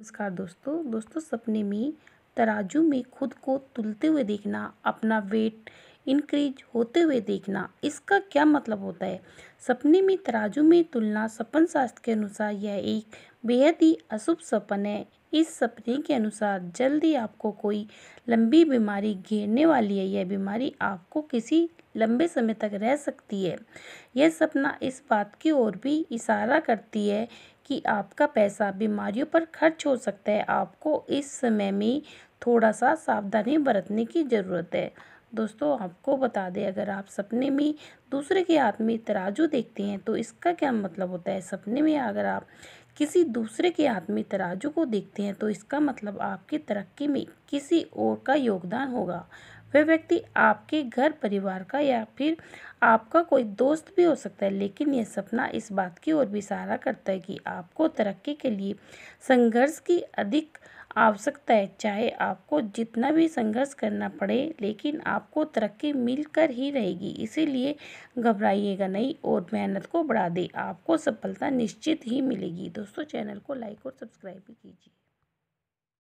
नमस्कार दोस्तों दोस्तों सपने में तराजू में खुद को तुलते हुए देखना अपना वेट इंक्रीज होते हुए देखना इसका क्या मतलब होता है सपने में तराजू में तुलना सपन शास्त्र के अनुसार यह एक बेहद ही अशुभ सपन है इस सपने के अनुसार जल्दी आपको कोई लंबी बीमारी घेरने वाली है यह बीमारी आपको किसी लंबे समय तक रह सकती है यह सपना इस बात की ओर भी इशारा करती है कि आपका पैसा बीमारियों पर खर्च हो सकता है आपको इस समय में थोड़ा सा सावधानी बरतने की ज़रूरत है दोस्तों आपको बता दें अगर आप सपने में दूसरे के हाथ में तराजू देखते हैं तो इसका क्या मतलब होता है सपने में अगर आप किसी दूसरे के हाथ में तराजू को देखते हैं तो इसका मतलब आपकी तरक्की में किसी और का योगदान होगा वह व्यक्ति आपके घर परिवार का या फिर आपका कोई दोस्त भी हो सकता है लेकिन यह सपना इस बात की ओर भी इशारा करता है कि आपको तरक्की के लिए संघर्ष की अधिक आवश्यकता है चाहे आपको जितना भी संघर्ष करना पड़े लेकिन आपको तरक्की मिलकर ही रहेगी इसीलिए घबराइएगा नहीं और मेहनत को बढ़ा दे आपको सफलता निश्चित ही मिलेगी दोस्तों चैनल को लाइक और सब्सक्राइब भी कीजिए